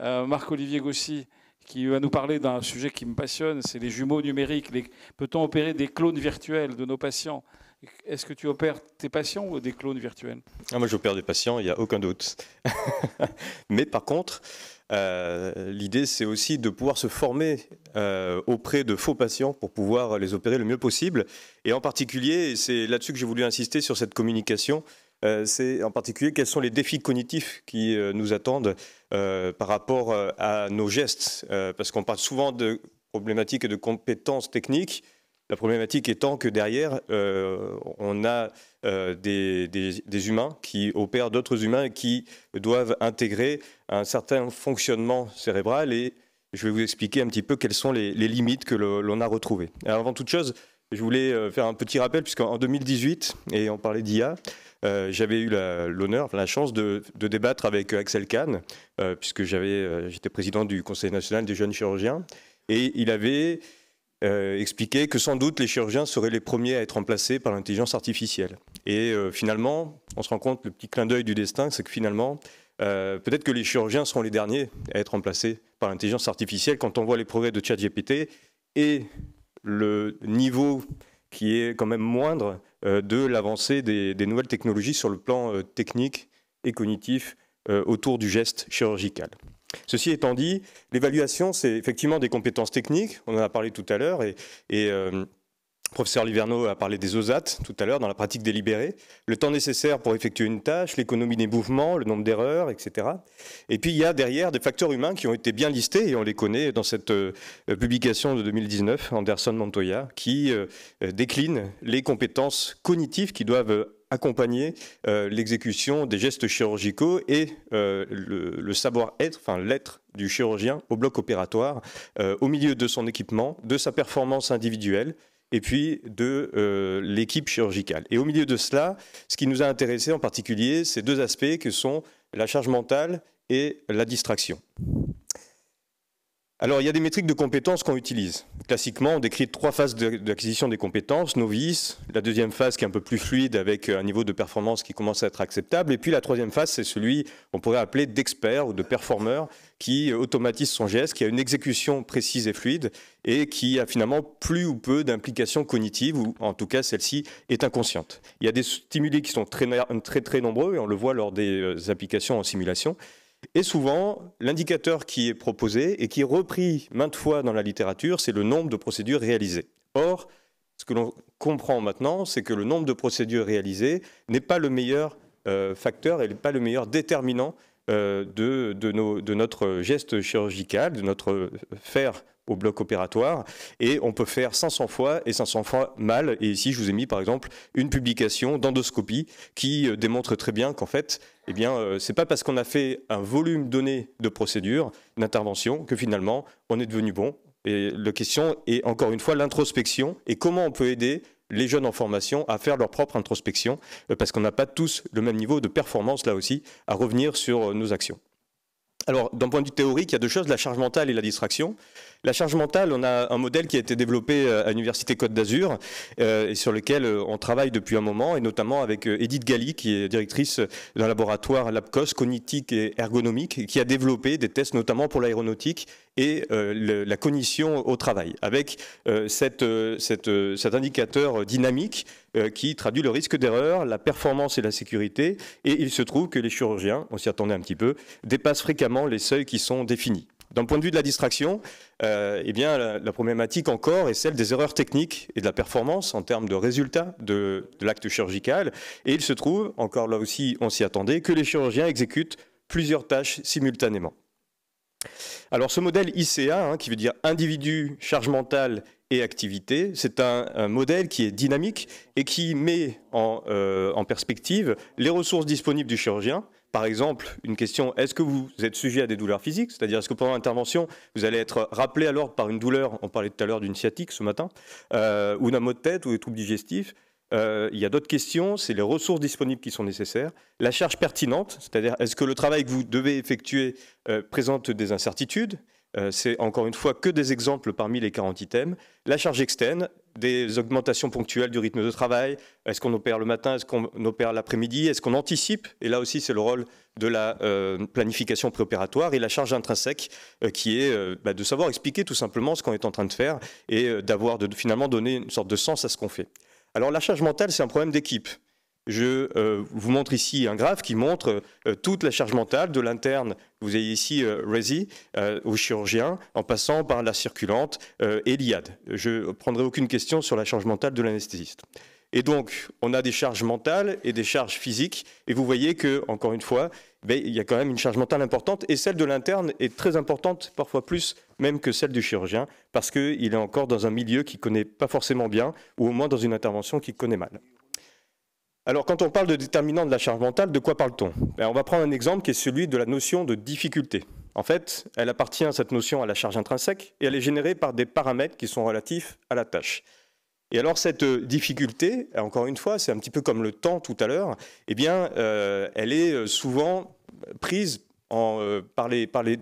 Euh, Marc-Olivier Gossi, qui va nous parler d'un sujet qui me passionne, c'est les jumeaux numériques. Peut-on opérer des clones virtuels de nos patients Est-ce que tu opères tes patients ou des clones virtuels ah, Moi, j'opère des patients, il n'y a aucun doute. Mais par contre, euh, l'idée, c'est aussi de pouvoir se former euh, auprès de faux patients pour pouvoir les opérer le mieux possible. Et en particulier, c'est là-dessus que j'ai voulu insister sur cette communication euh, c'est en particulier quels sont les défis cognitifs qui euh, nous attendent euh, par rapport à nos gestes. parce qu'on parle souvent de problématiques et de compétences techniques. La problématique étant que derrière, on a des, humains qui opèrent d'autres humains et qui doivent intégrer un certain fonctionnement cérébral. Et je vais vous expliquer un petit peu quelles sont les, les limites que l'on a retrouvées. Alors avant toute chose, je voulais euh, faire un petit rappel, puisqu'en 2018, et on parlait d'IA, euh, j'avais eu l'honneur, la, chance de, débattre avec euh, Axel Kahn, puisque j'étais président du Conseil national des jeunes chirurgiens, et il avait expliqué que sans doute les chirurgiens seraient les premiers à être remplacés par l'intelligence artificielle. Et finalement, on se rend compte, le petit clin d'œil du destin, c'est que finalement, peut-être que les chirurgiens seront les derniers à être remplacés par l'intelligence artificielle quand on voit les progrès de ChatGPT et le niveau qui est quand même moindre euh, de l'avancée des, nouvelles technologies sur le plan euh, technique et cognitif euh, autour du geste chirurgical. Ceci étant dit, l'évaluation, c'est effectivement des compétences techniques, on en a parlé tout à l'heure, et, professeur Liverno a parlé des osates tout à l'heure dans la pratique délibérée, le temps nécessaire pour effectuer une tâche, l'économie des mouvements, le nombre d'erreurs, etc. Et puis il y a derrière des facteurs humains qui ont été bien listés et on les connaît dans cette euh, publication de 2019, Anderson Montoya, qui euh, décline les compétences cognitives qui doivent euh, accompagner l'exécution des gestes chirurgicaux et le, savoir-être, enfin l'être du chirurgien au bloc opératoire, au milieu de son équipement, de sa performance individuelle et puis de euh, l'équipe chirurgicale. Et au milieu de cela, ce qui nous a intéressé en particulier, c'est deux aspects que sont la charge mentale et la distraction. Alors, il y a des métriques de compétences qu'on utilise. Classiquement, on décrit trois phases d'acquisition des compétences, novice, la deuxième phase qui est un peu plus fluide avec un niveau de performance qui commence à être acceptable, et puis la troisième phase, c'est celui qu'on pourrait appeler d'expert ou de performeur qui euh, automatise son geste, qui a une exécution précise et fluide, et qui a finalement plus ou peu d'implications cognitives, ou en tout cas celle-ci est inconsciente. Il y a des stimuli qui sont très très nombreux, et on le voit lors des euh, applications en simulation, et souvent, l'indicateur qui est proposé et qui est repris maintes fois dans la littérature, c'est le nombre de procédures réalisées. Or, ce que l'on comprend maintenant, c'est que le nombre de procédures réalisées n'est pas le meilleur euh, facteur et n'est pas le meilleur déterminant euh, de, nos, de notre geste chirurgical, de notre faire au bloc opératoire et on peut faire 500 fois et 500 fois mal. Et ici, je vous ai mis par exemple une publication d'endoscopie qui euh, démontre très bien qu'en fait, eh bien, euh, c'est pas parce qu'on a fait un volume donné de procédures, d'interventions, que finalement on est devenu bon. Et la question est encore une fois l'introspection et comment on peut aider les jeunes en formation à faire leur propre introspection, euh, parce qu'on n'a pas tous le même niveau de performance là aussi à revenir sur euh, nos actions. Alors, d'un point de vue théorique, il y a deux choses, la charge mentale et la distraction. La charge mentale, on a un modèle qui a été développé euh, à l'Université Côte d'Azur et sur lequel on travaille depuis un moment, et notamment avec Edith Galli, qui est directrice d'un laboratoire LabCos cognitique et ergonomique, qui a développé des tests notamment pour l'aéronautique et euh, la cognition au travail, avec euh, euh, cet indicateur dynamique qui traduit le risque d'erreur, la performance et la sécurité. Et il se trouve que les chirurgiens, on s'y attendait un petit peu, dépassent fréquemment les seuils qui sont définis. D'un point de vue de la distraction, eh bien, la, problématique encore est celle des erreurs techniques et de la performance en termes de résultats de l'acte chirurgical. Et il se trouve, encore là aussi, on s'y attendait, que les chirurgiens exécutent plusieurs tâches simultanément. Alors ce modèle ICA, hein, qui veut dire individu, charge mentale et activité, c'est un, modèle qui est dynamique et qui met euh, en, perspective les ressources disponibles du chirurgien, par exemple, une question est-ce que vous êtes sujet à des douleurs physiques C'est-à-dire, est-ce que pendant l'intervention, vous allez être rappelé alors par une douleur On parlait tout à l'heure d'une sciatique ce matin, euh, ou d'un mot de tête, ou des troubles digestifs. Euh, il y a d'autres questions, c'est les ressources disponibles qui sont nécessaires, la charge pertinente, c'est-à-dire est-ce que le travail que vous devez effectuer euh, présente des incertitudes euh, C'est encore une fois que des exemples parmi les 40 items. La charge externe, des augmentations ponctuelles du rythme de travail, est-ce qu'on opère le matin, est-ce qu'on opère l'après-midi, est-ce qu'on anticipe Et là aussi, c'est le rôle de la planification préopératoire et la charge intrinsèque qui est bah, de savoir expliquer tout simplement ce qu'on est en train de faire et d'avoir finalement donné une sorte de sens à ce qu'on fait. Alors la charge mentale, c'est un problème d'équipe. Je euh, vous montre ici un graphe qui montre euh, toute la charge mentale de l'interne, vous avez ici euh, euh, au chirurgien, en passant par la circulante et l'IAD. Je ne prendrai aucune question sur la charge mentale de l'anesthésiste. Et donc, on a des charges mentales et des charges physiques, et vous voyez que, encore une fois, il y a quand même une charge mentale importante et celle de l'interne est très importante, parfois plus même que celle du chirurgien, parce qu'il est encore dans un milieu qu'il ne connaît pas forcément bien, ou au moins dans une intervention qu'il connaît mal. Alors quand on parle de déterminant de la charge mentale, de quoi parle-t-on ben, On va prendre un exemple qui est celui de la notion de difficulté. En fait, elle appartient à cette notion à la charge intrinsèque et elle est générée par des paramètres qui sont relatifs à la tâche. Et alors cette euh, difficulté, encore une fois, c'est un petit peu comme le temps tout à l'heure, eh bien, euh, elle est euh, souvent prise euh, dans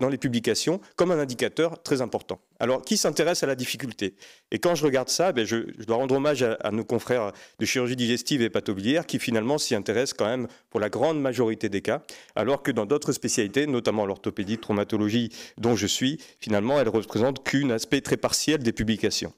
les publications comme un indicateur très important. Alors, qui s'intéresse à la difficulté Et quand je regarde ça, ben, je, dois rendre hommage à, nos confrères de chirurgie digestive et patobilière qui finalement s'y intéressent quand même pour la grande majorité des cas, alors que dans d'autres spécialités, notamment l'orthopédie, traumatologie, dont je suis, finalement, elles représentent qu'un aspect très partiel des publications.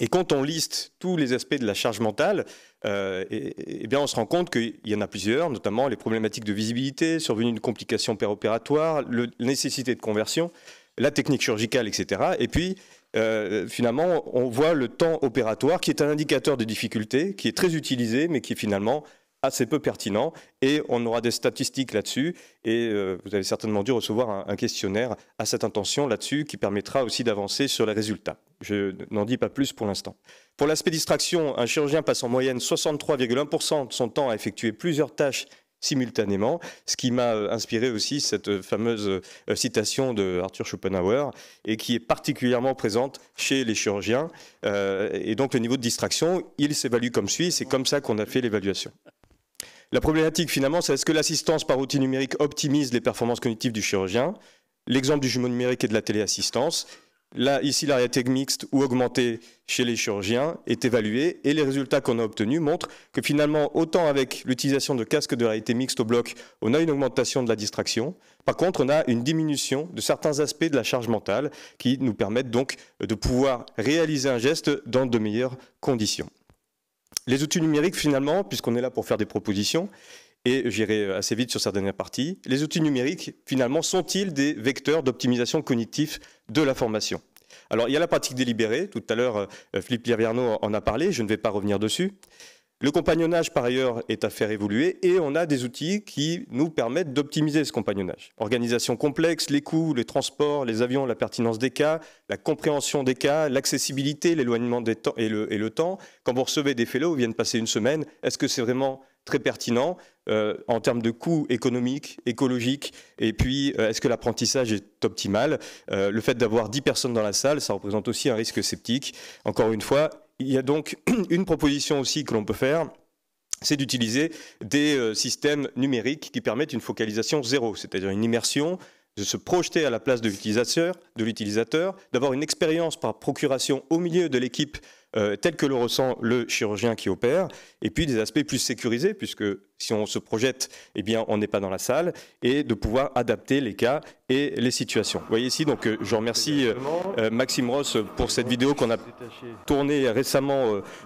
Et quand on liste tous les aspects de la charge mentale, euh, eh bien on se rend compte qu'il y en a plusieurs, notamment les problématiques de visibilité, survenue de complications péropératoires, la nécessité de conversion, la technique chirurgicale, etc. Et puis, euh, finalement, on voit le temps opératoire, qui est un indicateur de difficulté, qui est très utilisé, mais qui est finalement assez peu pertinent et on aura des statistiques là-dessus et euh, vous avez certainement dû recevoir un, questionnaire à cette intention là-dessus qui permettra aussi d'avancer sur les résultats. Je n'en dis pas plus pour l'instant. Pour l'aspect distraction, un chirurgien passe en moyenne 63,1% de son temps à effectuer plusieurs tâches simultanément, ce qui m'a euh, inspiré aussi cette euh, fameuse citation de Arthur Schopenhauer et qui est particulièrement présente chez les chirurgiens. et donc le niveau de distraction, il s'évalue comme suit, c'est comme ça qu'on a fait l'évaluation. La problématique finalement, c'est est-ce que l'assistance par outil numérique optimise les performances cognitives du chirurgien L'exemple du jumeau numérique et de la téléassistance. Là, ici, la réalité mixte ou augmentée chez les chirurgiens est évaluée et les résultats qu'on a obtenus montrent que finalement, autant avec l'utilisation de casques de réalité mixte au bloc, on a une augmentation de la distraction. Par contre, on a une diminution de certains aspects de la charge mentale qui nous permettent donc de pouvoir réaliser un geste dans de meilleures conditions les outils numériques, finalement, puisqu'on est là pour faire des propositions, et j'irai assez vite sur cette dernière partie, les outils numériques, finalement, sont-ils des vecteurs d'optimisation cognitive de la formation Alors, il y a la pratique délibérée, tout à l'heure, euh, Philippe Liriano en a parlé, je ne vais pas revenir dessus. Le compagnonnage, par ailleurs, est à faire évoluer et on a des outils qui nous permettent d'optimiser ce compagnonnage. Organisation complexe, les coûts, les transports, les avions, la pertinence des cas, la compréhension des cas, l'accessibilité, l'éloignement et, le, temps. Quand vous recevez des fellows, ils viennent passer une semaine, est-ce que c'est vraiment très pertinent euh, en termes de coûts économiques, écologiques, et puis euh, est-ce que l'apprentissage est optimal euh, Le fait d'avoir 10 personnes dans la salle, ça représente aussi un risque sceptique. Encore une fois, il y a donc une proposition aussi que l'on peut faire, c'est d'utiliser des euh, systèmes numériques qui permettent une focalisation zéro, c'est-à-dire une immersion, de se projeter à la place de l'utilisateur, d'avoir une expérience par procuration au milieu de l'équipe euh, telle que le ressent le chirurgien qui opère, et puis des aspects plus sécurisés, puisque si on se projette, eh bien, on n'est pas dans la salle, et de pouvoir adapter les cas et les situations. Vous voyez ici, donc, euh, je remercie euh, euh, Maxime Ross pour cette vidéo qu'on a tournée récemment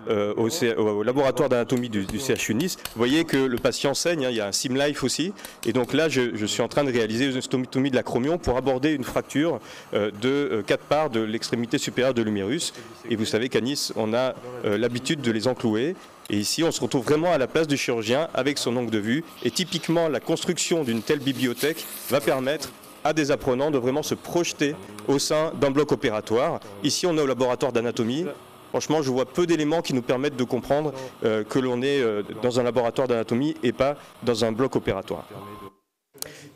au, laboratoire d'anatomie du, CHU Nice. Vous voyez que le patient saigne, hein, il y a un SimLife aussi, et donc là, je, suis en train de réaliser une stomatomie de l'acromion pour aborder une fracture de quatre parts de l'extrémité supérieure de l'humérus. Et vous savez qu'à Nice, on a l'habitude de les enclouer, et ici, on se retrouve vraiment à la place du chirurgien avec son angle de vue. Et typiquement, la construction d'une telle bibliothèque va permettre à des apprenants de vraiment se projeter au sein d'un bloc opératoire. Ici, on est au laboratoire d'anatomie. Franchement, je vois peu d'éléments qui nous permettent de comprendre euh, que l'on est euh, dans un laboratoire d'anatomie et pas dans un bloc opératoire.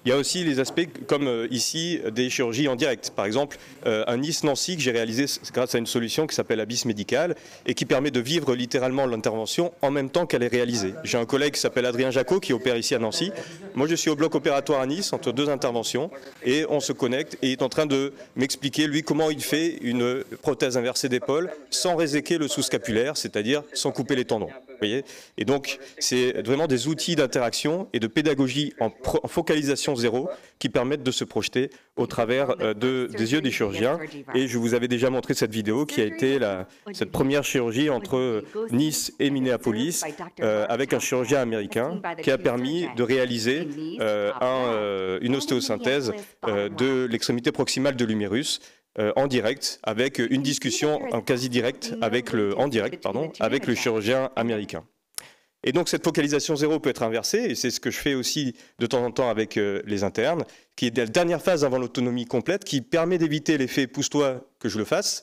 Il y a aussi les aspects comme euh, ici euh, des chirurgies en direct. Par exemple, un euh, Nice-Nancy que j'ai réalisé grâce à une solution qui s'appelle Abyss Médical et qui permet de vivre littéralement l'intervention en même temps qu'elle est réalisée. J'ai un collègue qui s'appelle Adrien Jacot qui opère ici à Nancy. Moi, je suis au bloc opératoire à Nice entre deux interventions et on se connecte et il est en train de m'expliquer, lui, comment il fait une prothèse inversée d'épaule sans réséquer le sous-scapulaire, c'est-à-dire sans couper les tendons. Et donc, c'est vraiment des outils d'interaction et de pédagogie en, focalisation zéro qui permettent de se projeter au travers euh, des yeux des chirurgiens. Et je vous avais déjà montré cette vidéo qui a été la, cette première chirurgie entre euh, Nice et Minneapolis euh, avec un chirurgien américain qui a permis de réaliser une ostéosynthèse de l'extrémité proximale de l'humérus euh, en direct avec une discussion en quasi direct avec le en direct pardon avec le chirurgien américain. Et donc cette focalisation zéro peut être inversée et c'est ce que je fais aussi de temps en temps avec euh, les internes, qui est la dernière phase avant l'autonomie complète qui permet d'éviter l'effet pousse-toi que je le fasse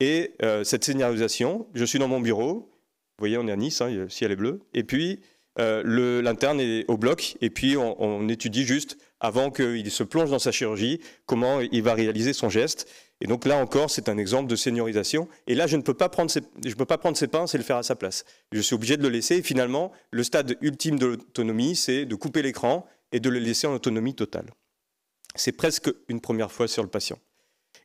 et euh, cette signalisation. Je suis dans mon bureau, vous voyez on est à Nice, hein, si elle est bleu et puis l'interne est au bloc et puis on étudie juste avant qu'il se plonge dans sa chirurgie, comment il va réaliser son geste. Et donc là encore, c'est un exemple de seniorisation. Et là, je ne peux pas prendre ses, je peux pas prendre ses pinces et le faire à sa place. Je suis obligé de le laisser. Et finalement, le stade ultime de l'autonomie, c'est de couper l'écran et de le laisser en autonomie totale. C'est presque une première fois sur le patient.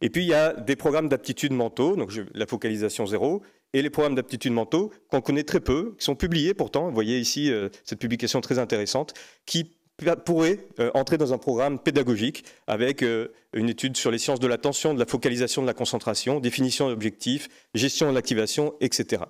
Et puis, il y a des programmes d'aptitudes mentaux, donc la focalisation zéro, et les programmes d'aptitudes mentaux qu'on connaît très peu, qui sont publiés pourtant. Vous voyez ici euh, cette publication très intéressante, qui euh, pourrait euh, entrer dans un programme pédagogique avec euh, une étude sur les sciences de l'attention, de la focalisation, de la concentration, définition d'objectifs, gestion de l'activation, etc.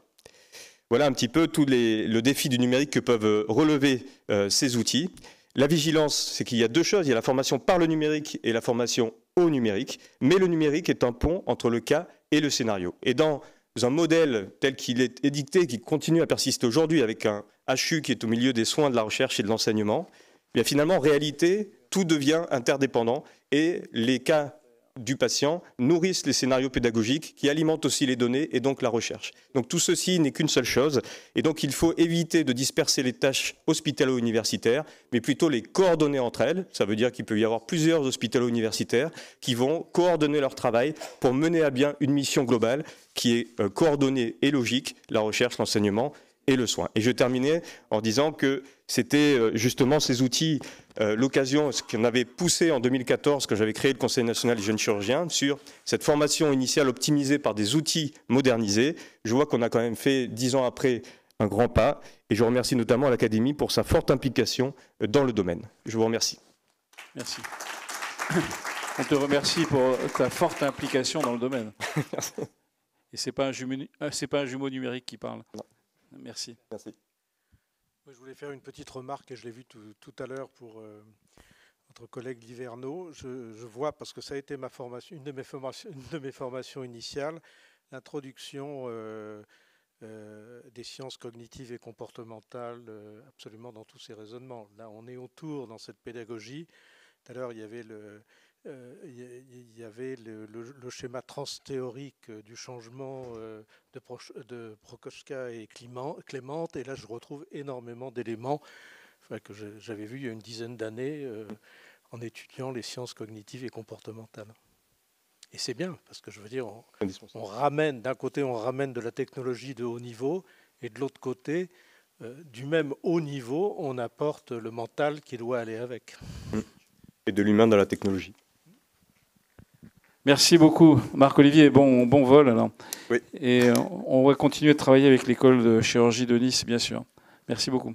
Voilà un petit peu tous les, le défi du numérique que peuvent relever ces outils. La vigilance, c'est qu'il y a deux choses, il y a la formation par le numérique et la formation au numérique, mais le numérique est un pont entre le cas et le scénario. Et dans un modèle tel qu'il est édicté, qui continue à persister aujourd'hui avec un HU qui est au milieu des soins de la recherche et de l'enseignement, eh finalement, en réalité, tout devient interdépendant et les cas du patient nourrissent les scénarios pédagogiques qui alimentent aussi les données et donc la recherche. Donc tout ceci n'est qu'une seule chose et donc il faut éviter de disperser les tâches hospitalo-universitaires mais plutôt les coordonner entre elles. Ça veut dire qu'il peut y avoir plusieurs hospitalo-universitaires qui vont coordonner leur travail pour mener à bien une mission globale qui est euh, coordonnée et logique, la recherche, l'enseignement et le soin. Et je terminais en disant que c'était euh, justement ces outils, euh, l'occasion, ce qu'on avait poussé en 2014, que j'avais créé le Conseil national des jeunes chirurgiens, sur cette formation initiale optimisée par des outils modernisés. Je vois qu'on a quand même fait, dix ans après, un grand pas. Et je remercie notamment l'Académie pour sa forte implication euh, dans le domaine. Je vous remercie. Merci. On te remercie pour ta forte implication dans le domaine. Et ce n'est pas, un jumeau, numérique qui parle. Merci. Je voulais faire une petite remarque et je l'ai vu tout, à l'heure pour euh, notre collègue Liverneau. Je, vois, parce que ça a été ma formation, une, de mes formations, de mes formations initiales, l'introduction euh, euh, des sciences cognitives et comportementales absolument dans tous ces raisonnements. Là, on est autour dans cette pédagogie. Tout à l'heure, il y avait le, il euh, y avait le, le, le schéma transthéorique euh, du changement euh, de, de Prokoska et Clément. et là je retrouve énormément d'éléments que j'avais vus il y a une dizaine d'années en étudiant les sciences cognitives et comportementales. Et c'est bien, parce que je veux dire, on, ramène, d'un côté, on ramène de la technologie de haut niveau, et de l'autre côté, du même haut niveau, on apporte le mental qui doit aller avec. Mmh. Et de l'humain dans la technologie. Merci beaucoup, Marc-Olivier. Bon, bon vol Et euh, on va continuer de travailler avec l'école de chirurgie de Nice, bien sûr. Merci beaucoup.